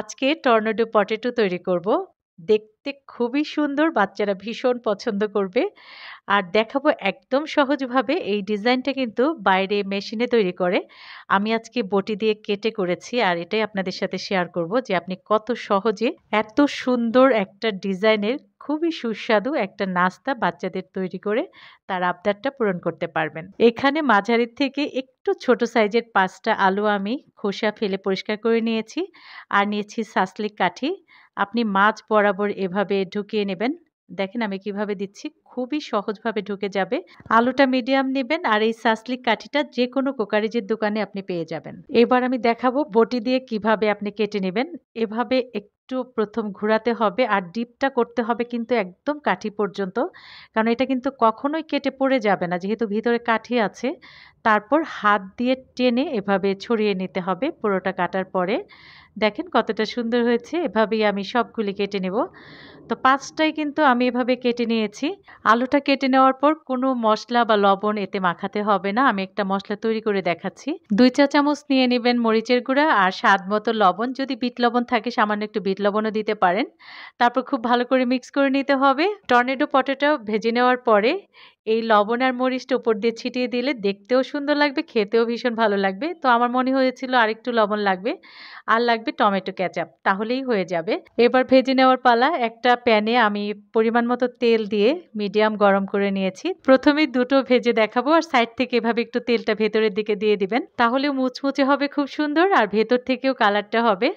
আজকে tornado potato তৈরি করব দেখতে খুবই সুন্দর বাচ্চারা ভীষণ পছন্দ করবে আর দেখাবো একদম সহজভাবে এই ডিজাইনটা কিন্তু বাইরে মেশিনে তৈরি করে আমি আজকে বটি দিয়ে কেটে করেছি আর এটাই আপনাদের সাথে শেয়ার করব যে আপনি কত সহজে এত সুন্দর একটা ডিজাইনের খুবই সুস্বাদু একটা নাস্তা বাচ্চাদের তৈরি করে তার আবদারটা পূরণ করতে পারবেন এখানে মাঝারির থেকে একটু ছোট সাইজের পাঁচটা আলু আমি খোসা ফেলে পরিষ্কার করে নিয়েছি আর নিয়েছি সাসলিক কাঠি আপনি মাছ বরাবর এভাবে ঢুকিয়ে নেবেন দেখেন আমি কিভাবে দিচ্ছি খুবই সহজভাবে ঢুকে যাবে আলুটা মিডিয়াম নেবেন আর এই সাসলিক কাঠিটা যে কোনো কোকারিজের দোকানে আপনি পেয়ে যাবেন এবার আমি দেখাবো বটি দিয়ে কিভাবে আপনি কেটে নেবেন এভাবে একটু প্রথম ঘুরাতে হবে আর ডিপটা করতে হবে কিন্তু একদম কাঠি পর্যন্ত কারণ এটা কিন্তু কখনোই কেটে পড়ে যাবে না যেহেতু ভিতরে কাঠি আছে তারপর হাত দিয়ে টেনে এভাবে ছড়িয়ে নিতে হবে পুরোটা কাটার পরে দেখেন কতটা সুন্দর হয়েছে এভাবেই আমি সবগুলি কেটে নেব তো পাঁচটাই কিন্তু আমি এভাবে কেটে নিয়েছি আলুটা কেটে নেওয়ার পর কোনো মশলা বা লবণ এতে মাখাতে হবে না আমি একটা মশলা তৈরি করে দেখাচ্ছি দুই চা চামচ নিয়ে নেবেন মরিচের গুঁড়া আর স্বাদ মতো লবণ যদি বিট লবণ থাকে সামান্য একটু বিট বিট লবণও দিতে পারেন তারপর খুব ভালো করে মিক্স করে নিতে হবে টর্নেডো পটেটো ভেজে নেওয়ার পরে এই লবণ আর মরিচটা উপর দিয়ে ছিটিয়ে দিলে দেখতেও সুন্দর লাগবে খেতেও ভীষণ ভালো লাগবে তো আমার মনে হয়েছিল আরেকটু লবণ লাগবে আর লাগবে টমেটো ক্যাচাপ তাহলেই হয়ে যাবে এবার ভেজে নেওয়ার পালা একটা প্যানে আমি পরিমাণ মতো তেল দিয়ে মিডিয়াম গরম করে নিয়েছি প্রথমে দুটো ভেজে দেখাবো আর সাইড থেকে এভাবে একটু তেলটা ভেতরের দিকে দিয়ে দিবেন তাহলে মুচমুচে হবে খুব সুন্দর আর ভেতর থেকেও কালারটা হবে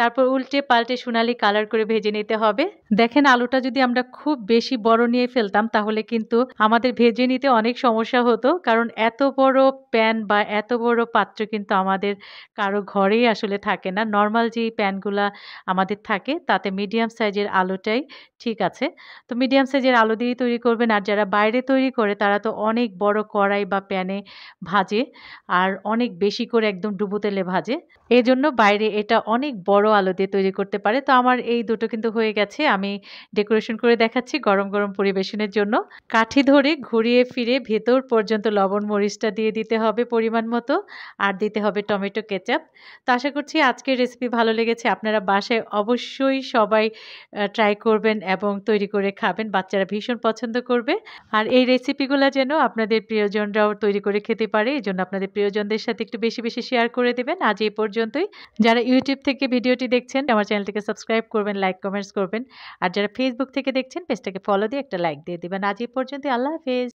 তারপর উল্টে পাল্টে সোনালি কালার করে ভেজে নিতে হবে দেখেন আলুটা যদি আমরা খুব বেশি বড় নিয়ে ফেলতাম তাহলে কিন্তু আমাদের আমাদের ভেজে নিতে অনেক সমস্যা হতো কারণ এত বড় প্যান বা এত বড় পাত্র কিন্তু আমাদের কারো ঘরেই আসলে থাকে না নর্মাল যে প্যানগুলা আমাদের থাকে তাতে মিডিয়াম সাইজের আলুটাই ঠিক আছে তো মিডিয়াম সাইজের আলু দিয়েই তৈরি করবেন আর যারা বাইরে তৈরি করে তারা তো অনেক বড় কড়াই বা প্যানে ভাজে আর অনেক বেশি করে একদম ডুবো তেলে ভাজে এই জন্য বাইরে এটা অনেক বড় আলো দিয়ে তৈরি করতে পারে তো আমার এই দুটো কিন্তু হয়ে গেছে আমি ডেকোরেশন করে দেখাচ্ছি গরম গরম পরিবেশনের জন্য কাঠি ধরে ঘুরিয়ে ফিরে ভেতর পর্যন্ত লবণ মরিচটা দিয়ে দিতে হবে পরিমাণ মতো আর দিতে হবে টমেটো কেচাপ তো আশা করছি আজকের রেসিপি ভালো লেগেছে আপনারা বাসায় অবশ্যই সবাই ট্রাই করবেন এবং তৈরি করে খাবেন বাচ্চারা ভীষণ পছন্দ করবে আর এই রেসিপিগুলো যেন আপনাদের প্রিয়জনরাও তৈরি করে খেতে পারে এই জন্য আপনাদের প্রিয়জনদের সাথে একটু বেশি বেশি শেয়ার করে দেবেন আজ এই পর্যন্তই যারা ইউটিউব থেকে ভিডিওটি দেখছেন আমার চ্যানেলটিকে সাবস্ক্রাইব করবেন লাইক কমেন্টস করবেন আর যারা ফেসবুক থেকে দেখছেন পেজটাকে ফলো দিয়ে একটা লাইক দিয়ে দেবেন আজ এই পর্যন্ত আল্লাহ হাফিজ phase